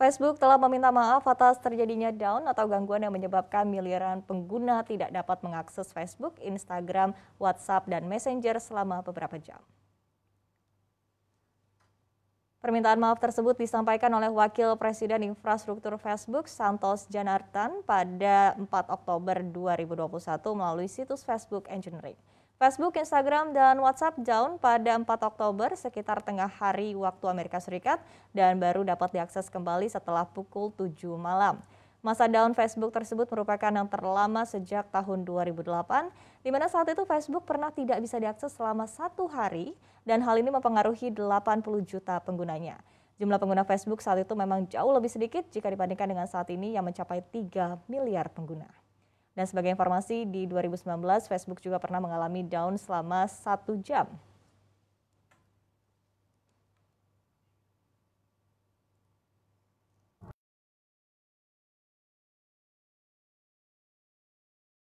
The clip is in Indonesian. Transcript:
Facebook telah meminta maaf atas terjadinya down atau gangguan yang menyebabkan miliaran pengguna tidak dapat mengakses Facebook, Instagram, WhatsApp, dan Messenger selama beberapa jam. Permintaan maaf tersebut disampaikan oleh Wakil Presiden Infrastruktur Facebook Santos Janartan pada 4 Oktober 2021 melalui situs Facebook Engineering. Facebook, Instagram, dan WhatsApp down pada 4 Oktober sekitar tengah hari waktu Amerika Serikat dan baru dapat diakses kembali setelah pukul 7 malam. Masa down Facebook tersebut merupakan yang terlama sejak tahun 2008, di mana saat itu Facebook pernah tidak bisa diakses selama satu hari dan hal ini mempengaruhi 80 juta penggunanya. Jumlah pengguna Facebook saat itu memang jauh lebih sedikit jika dibandingkan dengan saat ini yang mencapai 3 miliar pengguna. Dan sebagai informasi di 2019 Facebook juga pernah mengalami down selama satu jam.